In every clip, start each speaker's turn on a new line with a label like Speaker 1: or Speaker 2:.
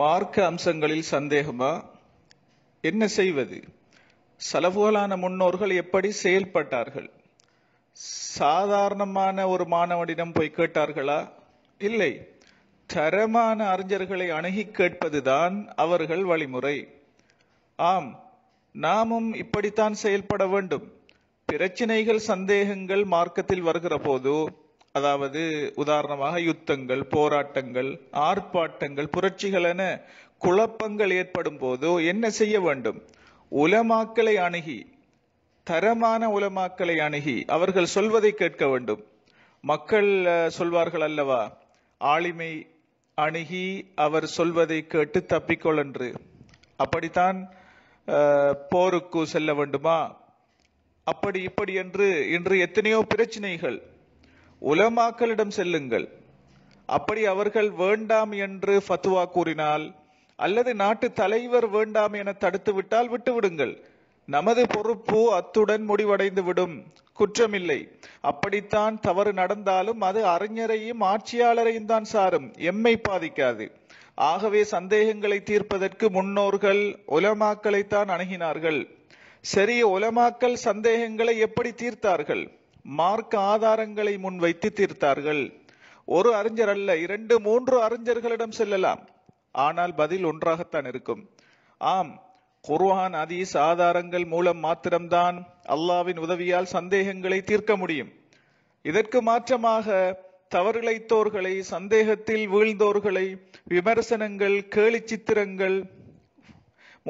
Speaker 1: மார்க்க அம்சங்களில் சந்தேகமா என்ன செய்வது சலவுகளான முன்னோர்கள் எப்படி செயல்பட்டார்கள் சாதாரணமான ஒரு மாணவனிடம் போய் கேட்டார்களா இல்லை தரமான அறிஞர்களை அணுகி கேட்பதுதான் அவர்கள் வழிமுறை ஆம் நாமும் இப்படித்தான் செயல்பட வேண்டும் பிரச்சினைகள் சந்தேகங்கள் மார்க்கத்தில் வருகிற போது அதாவது உதாரணமாக யுத்தங்கள் போராட்டங்கள் ஆர்ப்பாட்டங்கள் புரட்சிகள் என குழப்பங்கள் ஏற்படும் போது என்ன செய்ய வேண்டும் உலமாக்களை அணுகி தரமான உலமாக்களை அணுகி அவர்கள் சொல்வதை கேட்க வேண்டும் மக்கள் சொல்வார்கள் அல்லவா ஆளுமை அணுகி அவர் சொல்வதை கேட்டு தப்பிக்கொள் என்று அப்படித்தான் போருக்கு செல்ல வேண்டுமா அப்படி இப்படி என்று இன்று எத்தனையோ பிரச்சனைகள் உலமாக்களிடம் செல்லுங்கள் அப்படி அவர்கள் வேண்டாம் என்று ஃபத்துவா கூறினால் அல்லது நாட்டு தலைவர் வேண்டாம் என தடுத்துவிட்டால் விட்டுவிடுங்கள் நமது பொறுப்பு அத்துடன் முடிவடைந்து விடும் குற்றமில்லை அப்படித்தான் தவறு நடந்தாலும் அது அறிஞரையும் ஆட்சியாளரையும் தான் சாரும் எம்மை பாதிக்காது ஆகவே சந்தேகங்களை தீர்ப்பதற்கு முன்னோர்கள் உலமாக்களைத்தான் அணுகினார்கள் சரி உலமாக்கல் சந்தேகங்களை எப்படி தீர்த்தார்கள் மார்க்க ஆதாரங்களை முன் வைத்து தீர்த்தார்கள் ஒரு அறிஞர் அல்ல இரண்டு மூன்று அறிஞர்களிடம் செல்லலாம் ஆனால் பதில் ஒன்றாகத்தான் இருக்கும் ஆம் குர்வான் அதீஸ் ஆதாரங்கள் மூலம் மாத்திரம்தான் அல்லாவின் உதவியால் சந்தேகங்களை தீர்க்க முடியும் இதற்கு மாற்றமாக தவறிழைத்தோர்களை சந்தேகத்தில் வீழ்ந்தோர்களை விமர்சனங்கள் கேலி சித்திரங்கள்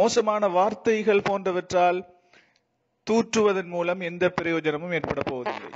Speaker 1: மோசமான வார்த்தைகள் போன்றவற்றால் தூற்றுவதன் மூலம் எந்த பிரயோஜனமும் ஏற்பட போவதில்லை